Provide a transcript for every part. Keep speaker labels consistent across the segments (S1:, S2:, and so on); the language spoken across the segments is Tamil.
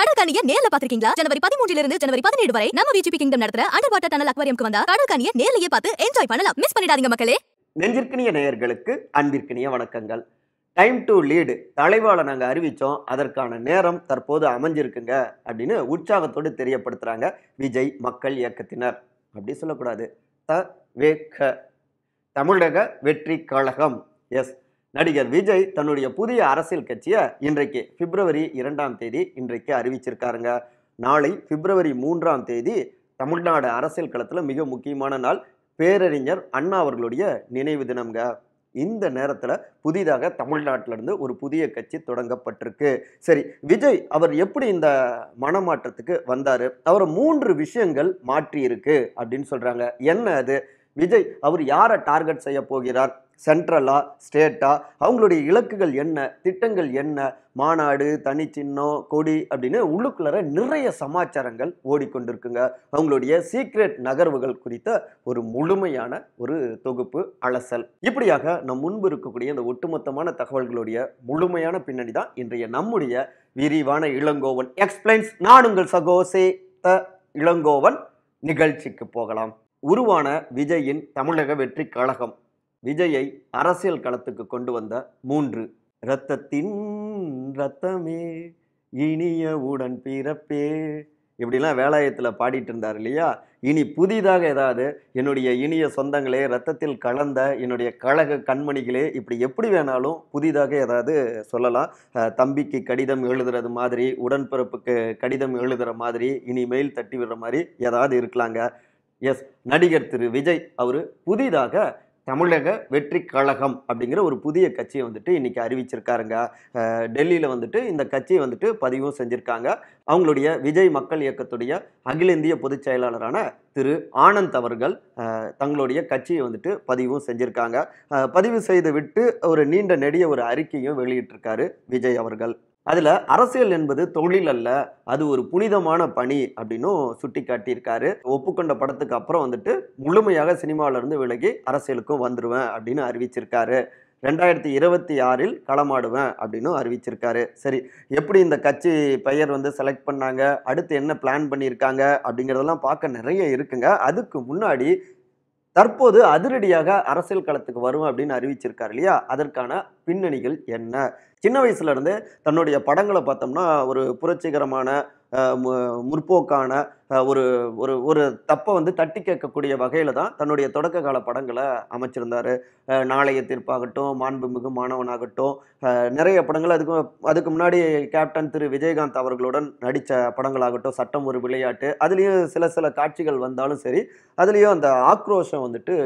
S1: கடற்கனியை நேர்ல பாத்திருக்கீங்களா ஜனவரி பதிமூன்றுல இருந்து ஜனவரி பதினேழு வரை நம்ம விஜிபி கிங்டம் நடத்துற அண்டர் வாட்டர் டனல் அக்வாரியம்க்கு வந்தா கடற்கனியை நேர்லயே பார்த்து என்ஜாய் பண்ணலாம் மிஸ் பண்ணிடாதீங்க மக்களே நெஞ்சிற்கினிய நேயர்களுக்கு அன்பிற்கினிய வணக்கங்கள் டைம் டு லீடு தலைவாளை நாங்க அறிவிச்சோம் அதற்கான நேரம் தற்போது அமைஞ்சிருக்குங்க அப்படின்னு உற்சாகத்தோடு தெரியப்படுத்துறாங்க விஜய் மக்கள் இயக்கத்தினர் அப்படி சொல்லக்கூடாது த வேக தமிழக வெற்றி கழகம் எஸ் நடிகர் விஜய் தன்னுடைய புதிய அரசியல் கட்சியை இன்றைக்கு பிப்ரவரி இரண்டாம் தேதி இன்றைக்கு அறிவிச்சிருக்காருங்க நாளை பிப்ரவரி மூன்றாம் தேதி தமிழ்நாடு அரசியல் களத்தில் மிக முக்கியமான நாள் பேரறிஞர் அண்ணா அவர்களுடைய நினைவு தினம்ங்க இந்த நேரத்தில் புதிதாக தமிழ்நாட்டிலிருந்து ஒரு புதிய கட்சி தொடங்கப்பட்டிருக்கு சரி விஜய் அவர் எப்படி இந்த மனமாற்றத்துக்கு வந்தார் அவர் மூன்று விஷயங்கள் மாற்றி இருக்கு அப்படின்னு சொல்கிறாங்க என்ன அது விஜய் அவர் யாரை டார்கெட் செய்ய போகிறார் சென்ட்ரலா ஸ்டேட்டா அவங்களுடைய இலக்குகள் என்ன திட்டங்கள் என்ன மாநாடு தனிச்சின்னம் கொடி அப்படின்னு உள்ளுக்குள்ளற நிறைய சமாச்சாரங்கள் ஓடிக்கொண்டிருக்குங்க அவங்களுடைய சீக்ரெட் நகர்வுகள் குறித்த ஒரு முழுமையான ஒரு தொகுப்பு அலசல் இப்படியாக நம் முன்பு இருக்கக்கூடிய இந்த ஒட்டுமொத்தமான தகவல்களுடைய முழுமையான பின்னணி தான் இன்றைய நம்முடைய விரிவான இளங்கோவன் எக்ஸ்பிளைன்ஸ் நான் உங்கள் சகோசே த இளங்கோவன் நிகழ்ச்சிக்கு போகலாம் உருவான விஜயின் தமிழக வெற்றி கழகம் விஜயை அரசியல் களத்துக்கு கொண்டு வந்த மூன்று இரத்தத்தின் ரத்தமே இனிய உடன் பிறப்பே இப்படிலாம் வேலாயத்தில் பாடிட்டு இருந்தார் இல்லையா இனி புதிதாக ஏதாவது என்னுடைய இனிய சொந்தங்களே ரத்தத்தில் கலந்த என்னுடைய கழக கண்மணிகளே இப்படி எப்படி வேணாலும் புதிதாக ஏதாவது சொல்லலாம் தம்பிக்கு கடிதம் எழுதுறது மாதிரி உடன்பிறப்புக்கு கடிதம் எழுதுகிற மாதிரி இனி மெயில் தட்டி விடுற மாதிரி ஏதாவது இருக்கலாங்க எஸ் நடிகர் திரு விஜய் அவர் புதிதாக தமிழக வெற்றி கழகம் அப்படிங்கிற ஒரு புதிய கட்சியை வந்துட்டு இன்றைக்கி அறிவிச்சிருக்காருங்க டெல்லியில் வந்துட்டு இந்த கட்சியை வந்துட்டு பதிவும் செஞ்சுருக்காங்க அவங்களுடைய விஜய் மக்கள் இயக்கத்துடைய அகில இந்திய பொதுச் செயலாளரான திரு ஆனந்த் அவர்கள் தங்களுடைய கட்சியை வந்துட்டு பதிவும் செஞ்சுருக்காங்க பதிவு செய்து விட்டு ஒரு நீண்ட நெடிய ஒரு அறிக்கையும் வெளியிட்டிருக்காரு விஜய் அவர்கள் அதில் அரசியல் என்பது தொழில் அல்ல அது ஒரு புனிதமான பணி அப்படின்னும் சுட்டி காட்டியிருக்காரு ஒப்புக்கொண்ட படத்துக்கு அப்புறம் வந்துட்டு முழுமையாக சினிமாவிலேருந்து விலகி அரசியலுக்கும் வந்துடுவேன் அப்படின்னு அறிவிச்சிருக்காரு ரெண்டாயிரத்தி இருபத்தி ஆறில் களமாடுவேன் அப்படின்னு அறிவிச்சிருக்காரு சரி எப்படி இந்த கட்சி பெயர் வந்து செலக்ட் பண்ணாங்க அடுத்து என்ன பிளான் பண்ணியிருக்காங்க அப்படிங்கிறதெல்லாம் பார்க்க நிறைய இருக்குங்க அதுக்கு முன்னாடி தற்போது அதிரடியாக அரசியல் களத்துக்கு வரும் அப்படின்னு அறிவிச்சிருக்காரு இல்லையா அதற்கான பின்னணிகள் என்ன சின்ன வயசுல இருந்து தன்னுடைய படங்களை பார்த்தோம்னா ஒரு புரட்சிகரமான முற்போக்கான ஒரு ஒரு ஒரு தப்பை வந்து தட்டி கேட்கக்கூடிய வகையில் தான் தன்னுடைய தொடக்க கால படங்களை அமைச்சிருந்தார் நாளைய தீர்ப்பாகட்டும் மாண்புமிகு மாணவனாகட்டும் நிறைய படங்கள் அதுக்கு அதுக்கு முன்னாடி கேப்டன் திரு விஜயகாந்த் அவர்களுடன் நடித்த படங்களாகட்டும் சட்டம் ஒரு விளையாட்டு அதுலேயும் சில சில காட்சிகள் வந்தாலும் சரி அதுலேயும் அந்த ஆக்ரோஷம் வந்துட்டு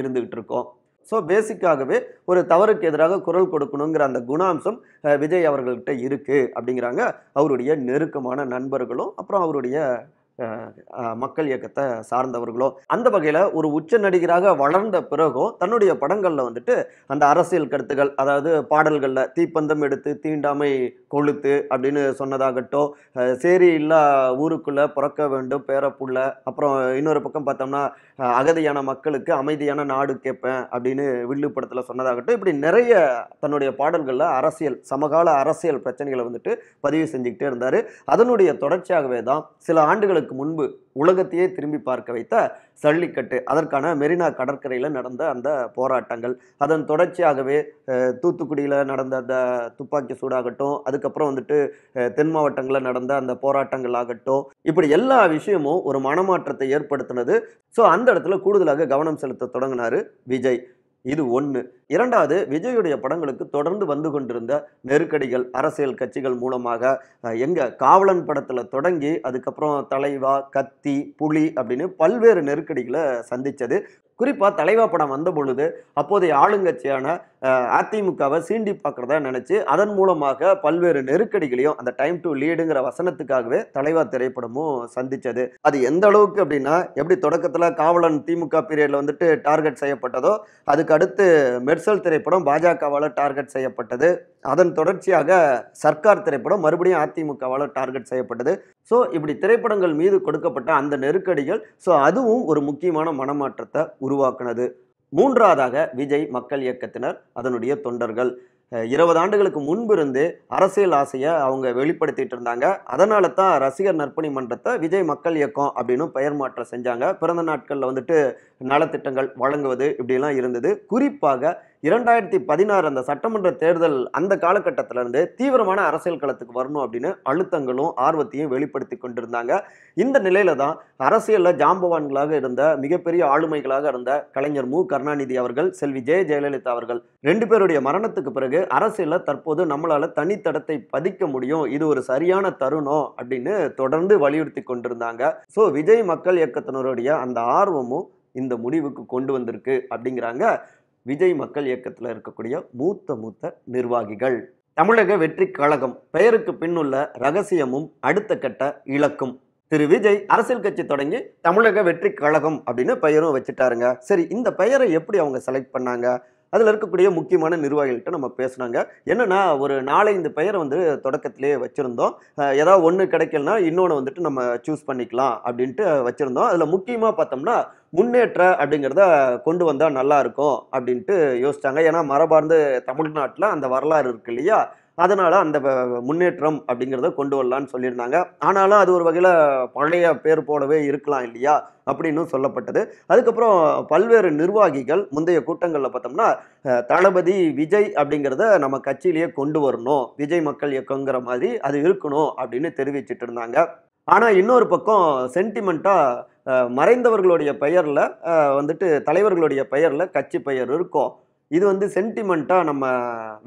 S1: இருந்துக்கிட்டு இருக்கோம் ஸோ பேசிக்காகவே ஒரு தவறுக்கு எதிராக குரல் கொடுக்கணுங்கிற அந்த குணாம்சம் விஜய் அவர்கள்கிட்ட இருக்குது அப்படிங்கிறாங்க அவருடைய நெருக்கமான நண்பர்களும் அப்புறம் அவருடைய மக்கள் இயக்கத்தை சார்ந்தவர்களோ அந்த வகையில் ஒரு உச்ச நடிகராக வளர்ந்த பிறகும் தன்னுடைய படங்களில் வந்துட்டு அந்த அரசியல் கருத்துக்கள் அதாவது பாடல்களில் தீப்பந்தம் எடுத்து தீண்டாமை கொளுத்து அப்படின்னு சொன்னதாகட்டும் சேரி இல்லா ஊருக்குள்ளே பிறக்க வேண்டும் பேரப்புள்ள அப்புறம் இன்னொரு பக்கம் பார்த்தோம்னா அகதியான மக்களுக்கு அமைதியான நாடு கேட்பேன் அப்படின்னு வில்லு படத்தில் சொன்னதாகட்டும் இப்படி நிறைய தன்னுடைய பாடல்களில் அரசியல் சமகால அரசியல் பிரச்சனைகளை வந்துட்டு பதிவு செஞ்சுக்கிட்டே இருந்தார் அதனுடைய தொடர்ச்சியாகவே தான் சில ஆண்டுகளுக்கு ஆண்டுகளுக்கு முன்பு உலகத்தையே திரும்பி பார்க்க வைத்த சல்லிக்கட்டு அதற்கான மெரினா கடற்கரையில் நடந்த அந்த போராட்டங்கள் அதன் தொடர்ச்சியாகவே தூத்துக்குடியில் நடந்த அந்த துப்பாக்கி சூடாகட்டும் அதுக்கப்புறம் வந்துட்டு தென் மாவட்டங்களில் நடந்த அந்த போராட்டங்கள் ஆகட்டும் இப்படி எல்லா விஷயமும் ஒரு மனமாற்றத்தை ஏற்படுத்தினது ஸோ அந்த இடத்துல கூடுதலாக கவனம் செலுத்த தொடங்கினார் விஜய் இது ஒன்று இரண்டாவது விஜயுடைய படங்களுக்கு தொடர்ந்து வந்து கொண்டிருந்த நெருக்கடிகள் அரசியல் கட்சிகள் மூலமாக எங்கே காவலன் படத்தில் தொடங்கி அதுக்கப்புறம் தலைவா கத்தி புலி அப்படின்னு பல்வேறு நெருக்கடிகளை சந்தித்தது குறிப்பாக தலைவா படம் வந்த பொழுது அப்போதைய ஆளுங்கட்சியான அதிமுகவை சீண்டி பார்க்குறதா நினச்சி அதன் மூலமாக பல்வேறு நெருக்கடிகளையும் அந்த டைம் டு லீடுங்கிற வசனத்துக்காகவே தலைவா திரைப்படமும் சந்தித்தது அது எந்த அளவுக்கு அப்படின்னா எப்படி தொடக்கத்தில் காவலன் திமுக பீரியடில் வந்துட்டு டார்கெட் செய்யப்பட்டதோ அதுக்கு அடுத்து மெர்சல் திரைப்படம் பாஜகவால் டார்கெட் செய்யப்பட்டது அதன் தொடர்ச்சியாக சர்க்கார் திரைப்படம் மறுபடியும் அதிமுகவால் டார்கெட் செய்யப்பட்டது ஸோ இப்படி திரைப்படங்கள் மீது கொடுக்கப்பட்ட அந்த நெருக்கடிகள் ஸோ அதுவும் ஒரு முக்கியமான மனமாற்றத்தை உருவாக்குனது மூன்றாவதாக விஜய் மக்கள் இயக்கத்தினர் அதனுடைய தொண்டர்கள் இருபது ஆண்டுகளுக்கு முன்பு இருந்து அரசியல் ஆசையை அவங்க வெளிப்படுத்திட்டு இருந்தாங்க அதனால தான் ரசிகர் நற்பணி மன்றத்தை விஜய் மக்கள் இயக்கம் அப்படின்னு பெயர் மாற்றம் செஞ்சாங்க பிறந்த நாட்களில் வந்துட்டு நலத்திட்டங்கள் வழங்குவது இப்படிலாம் இருந்தது குறிப்பாக இரண்டாயிரத்தி பதினாறு அந்த சட்டமன்ற தேர்தல் அந்த காலகட்டத்திலிருந்து தீவிரமான அரசியல் களத்துக்கு வரணும் அப்படின்னு அழுத்தங்களும் ஆர்வத்தையும் வெளிப்படுத்தி கொண்டிருந்தாங்க இந்த நிலையில தான் அரசியலில் ஜாம்பவான்களாக இருந்த மிகப்பெரிய ஆளுமைகளாக இருந்த கலைஞர் மு கருணாநிதி அவர்கள் செல்வி ஜெய ஜெயலலிதா அவர்கள் ரெண்டு பேருடைய மரணத்துக்கு பிறகு அரசியலில் தற்போது நம்மளால தனித்தடத்தை பதிக்க முடியும் இது ஒரு சரியான தருணம் அப்படின்னு தொடர்ந்து வலியுறுத்தி கொண்டிருந்தாங்க ஸோ விஜய் மக்கள் இயக்கத்தினருடைய அந்த ஆர்வமும் இந்த முடிவுக்கு கொண்டு வந்திருக்கு அப்படிங்கிறாங்க விஜய் மக்கள் இயக்கத்தில் இருக்கக்கூடிய மூத்த மூத்த நிர்வாகிகள் தமிழக வெற்றி கழகம் பெயருக்கு பின்னுள்ள ரகசியமும் அடுத்த கட்ட இலக்கும் திரு விஜய் அரசியல் கட்சி தொடங்கி தமிழக வெற்றி கழகம் அப்படின்னு பெயரும் வச்சுட்டாருங்க சரி இந்த பெயரை எப்படி அவங்க செலக்ட் பண்ணாங்க அதில் இருக்கக்கூடிய முக்கியமான நிர்வாகிகள்கிட்ட நம்ம பேசுனாங்க என்னென்னா ஒரு நாலஞ்சு பெயரை வந்து தொடக்கத்திலே வச்சுருந்தோம் ஏதாவது ஒன்று கிடைக்கலனா இன்னொன்று வந்துட்டு நம்ம சூஸ் பண்ணிக்கலாம் அப்படின்ட்டு வச்சுருந்தோம் அதில் முக்கியமாக பார்த்தோம்னா முன்னேற்ற அப்படிங்கிறத கொண்டு வந்தால் நல்லாயிருக்கும் அப்படின்ட்டு யோசித்தாங்க ஏன்னா மரபார்ந்து தமிழ்நாட்டில் அந்த வரலாறு இருக்கு இல்லையா அதனால் அந்த முன்னேற்றம் அப்படிங்கிறத கொண்டு வரலான்னு சொல்லியிருந்தாங்க ஆனாலும் அது ஒரு வகையில் பழைய பேர் போலவே இருக்கலாம் இல்லையா அப்படின்னு சொல்லப்பட்டது அதுக்கப்புறம் பல்வேறு நிர்வாகிகள் முந்தைய கூட்டங்களில் பார்த்தோம்னா தளபதி விஜய் அப்படிங்கிறத நம்ம கட்சியிலேயே கொண்டு வரணும் விஜய் மக்கள் இயக்கங்கிற மாதிரி அது இருக்கணும் அப்படின்னு தெரிவிச்சிட்டு இருந்தாங்க ஆனால் இன்னொரு பக்கம் சென்டிமெண்ட்டாக மறைந்தவர்களுடைய பெயரில் வந்துட்டு தலைவர்களுடைய பெயரில் கட்சி பெயர் இருக்கும் இது வந்து சென்டிமெண்ட்டாக நம்ம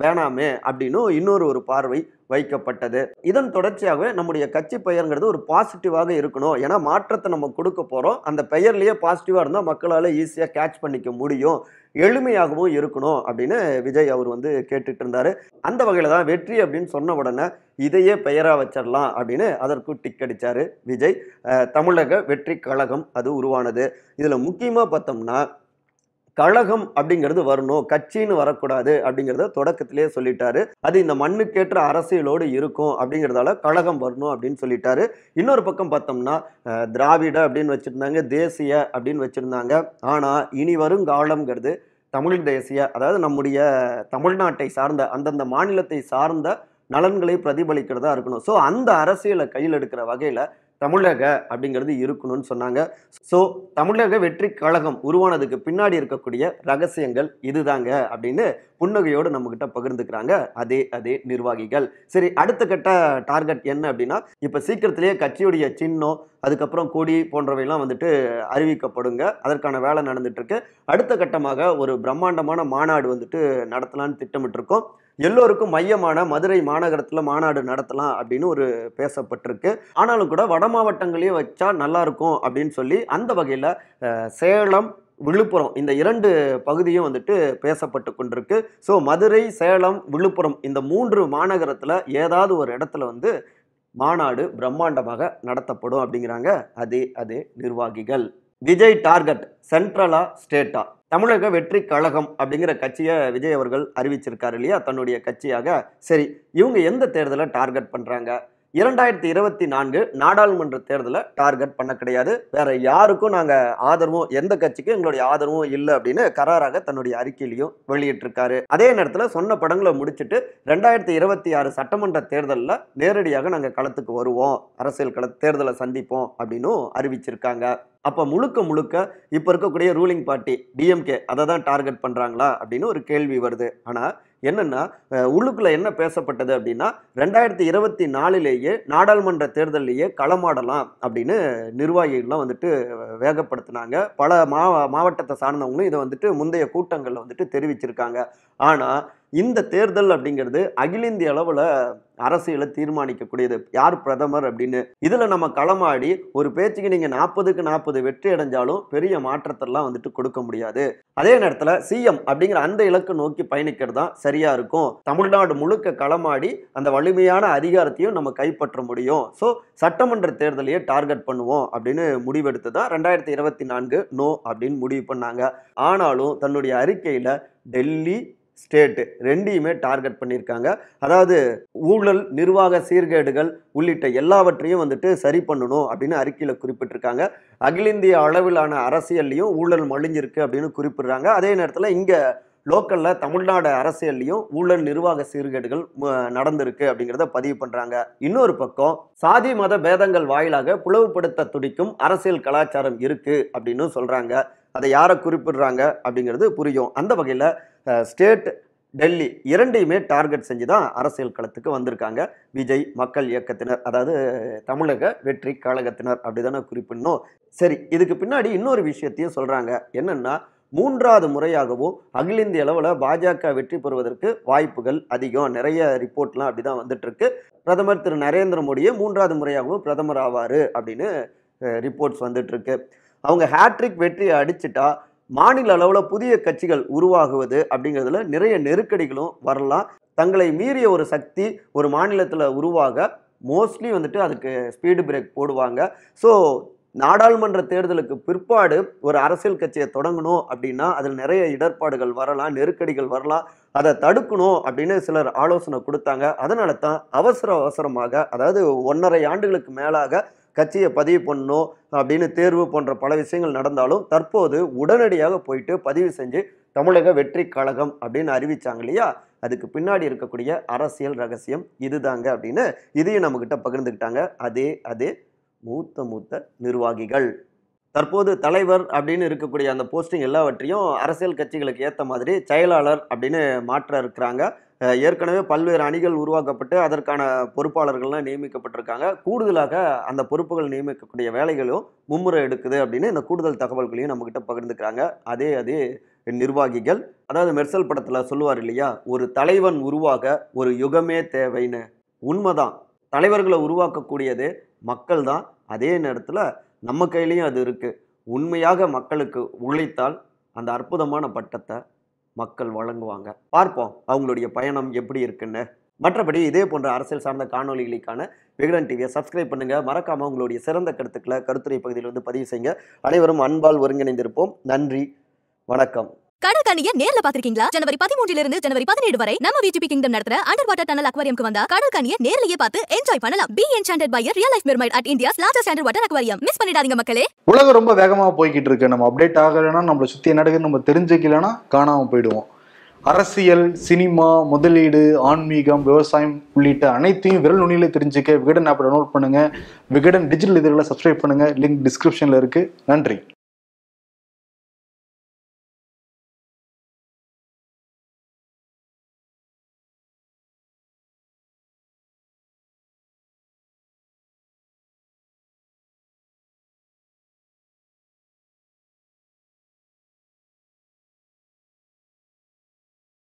S1: வேணாமே அப்படின்னு இன்னொரு ஒரு பார்வை வைக்கப்பட்டது இதன் தொடர்ச்சியாகவே நம்முடைய கட்சி பெயருங்கிறது ஒரு பாசிட்டிவாக இருக்கணும் ஏன்னா மாற்றத்தை நம்ம கொடுக்க போகிறோம் அந்த பெயர்லேயே பாசிட்டிவாக இருந்தால் மக்களால் ஈஸியாக கேட்ச் பண்ணிக்க முடியும் எளிமையாகவும் இருக்கணும் அப்படின்னு விஜய் அவர் வந்து கேட்டுட்டு இருந்தார் அந்த வகையில் தான் வெற்றி அப்படின்னு சொன்ன உடனே இதையே பெயராக வச்சிடலாம் அப்படின்னு அதற்கு டிக் அடித்தார் விஜய் தமிழக வெற்றி கழகம் அது உருவானது இதில் முக்கியமாக பார்த்தோம்னா கழகம் அப்படிங்கிறது வரணும் கட்சின்னு வரக்கூடாது அப்படிங்கிறத தொடக்கத்திலே சொல்லிட்டாரு அது இந்த மண்ணுக்கேற்ற அரசியலோடு இருக்கும் அப்படிங்கிறதால கழகம் வரணும் அப்படின்னு சொல்லிட்டாரு இன்னொரு பக்கம் பார்த்தோம்னா திராவிட அப்படின்னு வச்சுருந்தாங்க தேசிய அப்படின்னு வச்சுருந்தாங்க ஆனால் இனி வரும் காலம்ங்கிறது தமிழ் தேசிய அதாவது நம்முடைய தமிழ்நாட்டை சார்ந்த அந்தந்த மாநிலத்தை சார்ந்த நலன்களை பிரதிபலிக்கிறதா இருக்கணும் ஸோ அந்த அரசியலை கையில் எடுக்கிற வகையில் தமிழக அப்படிங்கிறது இருக்கணும்னு சொன்னாங்க ஸோ தமிழக வெற்றி கழகம் உருவானதுக்கு பின்னாடி இருக்கக்கூடிய ரகசியங்கள் இதுதாங்க அப்படின்னு புன்னகையோடு நம்மக்கிட்ட பகிர்ந்துக்கிறாங்க அதே அதே நிர்வாகிகள் சரி அடுத்த கட்ட டார்கெட் என்ன அப்படின்னா இப்போ சீக்கிரத்திலேயே கட்சியுடைய சின்னம் அதுக்கப்புறம் கொடி போன்றவையெல்லாம் வந்துட்டு அறிவிக்கப்படுங்க அதற்கான வேலை நடந்துட்டு இருக்கு அடுத்த கட்டமாக ஒரு பிரம்மாண்டமான மாநாடு வந்துட்டு நடத்தலான்னு இருக்கோம் எல்லோருக்கும் மையமான மதுரை மாநகரத்தில் மாநாடு நடத்தலாம் அப்படின்னு ஒரு பேசப்பட்டிருக்கு ஆனாலும் கூட வட மாவட்டங்களையும் வச்சா நல்லாயிருக்கும் அப்படின்னு சொல்லி அந்த வகையில் சேலம் விழுப்புரம் இந்த இரண்டு பகுதியும் வந்துட்டு பேசப்பட்டு கொண்டிருக்கு ஸோ மதுரை சேலம் விழுப்புரம் இந்த மூன்று மாநகரத்தில் ஏதாவது ஒரு இடத்துல வந்து மாநாடு பிரம்மாண்டமாக நடத்தப்படும் அப்படிங்கிறாங்க அதே அதே நிர்வாகிகள் விஜய் டார்கெட் சென்ட்ரலா ஸ்டேட்டா தமிழக வெற்றி கழகம் அப்படிங்கிற கட்சியை விஜய் அவர்கள் அறிவிச்சிருக்காரு இல்லையா தன்னுடைய கட்சியாக சரி இவங்க எந்த தேர்தலை டார்கெட் பண்ணுறாங்க இரண்டாயிரத்தி இருபத்தி நான்கு நாடாளுமன்ற தேர்தலை டார்கெட் பண்ண கிடையாது வேற யாருக்கும் நாங்கள் ஆதரவும் எந்த கட்சிக்கும் எங்களுடைய ஆதரவும் இல்லை அப்படின்னு கராராக தன்னுடைய அறிக்கையிலையும் வெளியிட்டிருக்காரு அதே நேரத்தில் சொன்ன படங்களை முடிச்சுட்டு ரெண்டாயிரத்தி இருபத்தி ஆறு சட்டமன்ற தேர்தலில் நேரடியாக நாங்கள் களத்துக்கு வருவோம் அரசியல் கள தேர்தலை சந்திப்போம் அப்படின்னும் அறிவிச்சிருக்காங்க அப்போ முழுக்க முழுக்க இப்போ இருக்கக்கூடிய ரூலிங் பார்ட்டி டிஎம்கே அதை தான் டார்கெட் பண்ணுறாங்களா அப்படின்னு ஒரு கேள்வி வருது ஆனால் என்னென்னா உள்ளுக்குள்ளே என்ன பேசப்பட்டது அப்படின்னா ரெண்டாயிரத்தி இருபத்தி நாலுலேயே நாடாளுமன்ற தேர்தலிலேயே களமாடலாம் அப்படின்னு நிர்வாகிகள்லாம் வந்துட்டு வேகப்படுத்தினாங்க பல மாவட்டத்தை சார்ந்தவங்களும் இதை வந்துட்டு முந்தைய கூட்டங்களில் வந்துட்டு தெரிவிச்சிருக்காங்க ஆனால் இந்த தேர்தல் அப்படிங்கிறது அகில இந்திய அளவில் அரசியலை தீர்மானிக்கக்கூடியது யார் பிரதமர் அப்படின்னு இதில் நம்ம களமாடி ஒரு பேச்சுக்கு நீங்கள் நாற்பதுக்கு நாற்பது வெற்றி அடைஞ்சாலும் பெரிய மாற்றத்தெல்லாம் வந்துட்டு கொடுக்க முடியாது அதே நேரத்தில் சிஎம் அப்படிங்கிற அந்த இலக்கு நோக்கி பயணிக்கிறது தான் சரியாக இருக்கும் தமிழ்நாடு முழுக்க களமாடி அந்த வலிமையான அதிகாரத்தையும் நம்ம கைப்பற்ற முடியும் ஸோ சட்டமன்ற தேர்தலையே டார்கெட் பண்ணுவோம் அப்படின்னு முடிவெடுத்து தான் ரெண்டாயிரத்தி இருபத்தி நான்கு நோ அப்படின்னு முடிவு பண்ணாங்க ஆனாலும் தன்னுடைய அறிக்கையில் டெல்லி ஸ்டேட்டு ரெண்டையுமே டார்கெட் பண்ணியிருக்காங்க அதாவது ஊழல் நிர்வாக சீர்கேடுகள் உள்ளிட்ட எல்லாவற்றையும் வந்துட்டு சரி பண்ணணும் அப்படின்னு அறிக்கையில் குறிப்பிட்டிருக்காங்க அகில இந்திய அளவிலான அரசியல்லையும் ஊழல் மலிஞ்சிருக்கு அப்படின்னு குறிப்பிடுறாங்க அதே நேரத்தில் இங்கே லோக்கலில் தமிழ்நாடு அரசியல்லையும் ஊழல் நிர்வாக சீர்கேடுகள் நடந்திருக்கு அப்படிங்கிறத பதிவு பண்ணுறாங்க இன்னொரு பக்கம் சாதி மத பேதங்கள் வாயிலாக பிளவுபடுத்த துடிக்கும் அரசியல் கலாச்சாரம் இருக்குது அப்படின்னு சொல்கிறாங்க அதை யாரை குறிப்பிடுறாங்க அப்படிங்கிறது புரியும் அந்த வகையில் ஸ்டேட் டெல்லி இரண்டையுமே டார்கெட் செஞ்சு தான் அரசியல் களத்துக்கு வந்திருக்காங்க விஜய் மக்கள் இயக்கத்தினர் அதாவது தமிழக வெற்றி கழகத்தினர் அப்படிதானே குறிப்பிடணும் சரி இதுக்கு பின்னாடி இன்னொரு விஷயத்தையும் சொல்கிறாங்க என்னென்னா மூன்றாவது முறையாகவும் அகில இந்திய அளவில் பாஜக வெற்றி பெறுவதற்கு வாய்ப்புகள் அதிகம் நிறைய ரிப்போர்ட்லாம் அப்படி தான் வந்துட்டுருக்கு பிரதமர் திரு நரேந்திர மோடியே மூன்றாவது முறையாகவும் பிரதமர் ஆவார் அப்படின்னு ரிப்போர்ட்ஸ் வந்துட்டுருக்கு அவங்க ஹேட்ரிக் வெற்றியை அடிச்சுட்டா மாநில அளவில் புதிய கட்சிகள் உருவாகுவது அப்படிங்கிறதுல நிறைய நெருக்கடிகளும் வரலாம் தங்களை மீறிய ஒரு சக்தி ஒரு மாநிலத்தில் உருவாக மோஸ்ட்லி வந்துட்டு அதுக்கு ஸ்பீடு பிரேக் போடுவாங்க ஸோ நாடாளுமன்ற தேர்தலுக்கு பிற்பாடு ஒரு அரசியல் கட்சியை தொடங்கணும் அப்படின்னா அதில் நிறைய இடர்பாடுகள் வரலாம் நெருக்கடிகள் வரலாம் அதை தடுக்கணும் அப்படின்னு சிலர் ஆலோசனை கொடுத்தாங்க அதனால தான் அவசர அவசரமாக அதாவது ஒன்றரை ஆண்டுகளுக்கு மேலாக கட்சியை பதிவு பண்ணணும் அப்படின்னு தேர்வு போன்ற பல விஷயங்கள் நடந்தாலும் தற்போது உடனடியாக போயிட்டு பதிவு செஞ்சு தமிழக வெற்றி கழகம் அப்படின்னு அறிவிச்சாங்க இல்லையா அதுக்கு பின்னாடி இருக்கக்கூடிய அரசியல் ரகசியம் இதுதாங்க அப்படின்னு இதையும் நம்மக்கிட்ட பகிர்ந்துக்கிட்டாங்க அதே அதே மூத்த மூத்த நிர்வாகிகள் தற்போது தலைவர் அப்படின்னு இருக்கக்கூடிய அந்த போஸ்டிங் எல்லாவற்றையும் அரசியல் கட்சிகளுக்கு ஏற்ற மாதிரி செயலாளர் அப்படின்னு மாற்ற இருக்கிறாங்க ஏற்கனவே பல்வேறு அணிகள் உருவாக்கப்பட்டு அதற்கான பொறுப்பாளர்கள்லாம் நியமிக்கப்பட்டிருக்காங்க கூடுதலாக அந்த பொறுப்புகள் நியமிக்கக்கூடிய வேலைகளும் மும்முறை எடுக்குது அப்படின்னு இந்த கூடுதல் தகவல்களையும் நம்மக்கிட்ட பகிர்ந்துக்கிறாங்க அதே அதே நிர்வாகிகள் அதாவது மெர்சல் படத்தில் சொல்லுவார் இல்லையா ஒரு தலைவன் உருவாக ஒரு யுகமே தேவைன்னு உண்மைதான் தலைவர்களை உருவாக்கக்கூடியது மக்கள் தான் அதே நேரத்தில் நம்ம கையிலையும் அது இருக்குது உண்மையாக மக்களுக்கு உழைத்தால் அந்த அற்புதமான பட்டத்தை மக்கள் வழங்குவாங்க பார்ப்போம் அவங்களுடைய பயணம் எப்படி இருக்குன்னு மற்றபடி இதே போன்ற அரசியல் சார்ந்த காணொலிகளுக்கான விகடன் டிவியை சப்ஸ்கிரைப் பண்ணுங்கள் மறக்காமல் உங்களுடைய சிறந்த கருத்துக்களை கருத்துரை பகுதியில் வந்து பதிவு செய்யுங்க அனைவரும் அன்பால் ஒருங்கிணைந்திருப்போம் நன்றி வணக்கம் கடற்கணிய நேர்ல பாத்திருக்கீங்களா ஜனவரி பதிமூன்றில் இருந்து ஜனவரி பதினேழு வரை நம்ம விஜிபி கிங்டம் நடத்துற அண்டர் வாட்டர் டனல் அக்வாரியம்க்கு வந்தா கடற்கணிய நேர்லயே பார்த்து என்ஜாய் பண்ணலாம் be enchanted by real life mermaid at India's largest under water aquarium miss பண்ணிடாதீங்க மக்களே உலகம் ரொம்ப வேகமா போய்கிட்டு இருக்கு நம்ம அப்டேட் ஆகலைன்னா நம்மளை சுத்தி நடக்குது நம்ம தெரிஞ்சுக்கலன்னா காணாம போயிடுவோம் அரசியல் சினிமா முதலீடு ஆன்மீகம் விவசாயம் உள்ளிட்ட அனைத்தையும் விரல் நுனியில் தெரிஞ்சுக்க விகடன் ஆப்பை டவுன்லோட் பண்ணுங்கள் விகடன் டிஜிட்டல் இதழில் சப்ஸ்கிரைப் பண்ணுங்கள் லிங்க் டிஸ்கிரிப்ஷன்ல இருக்குது நன்றி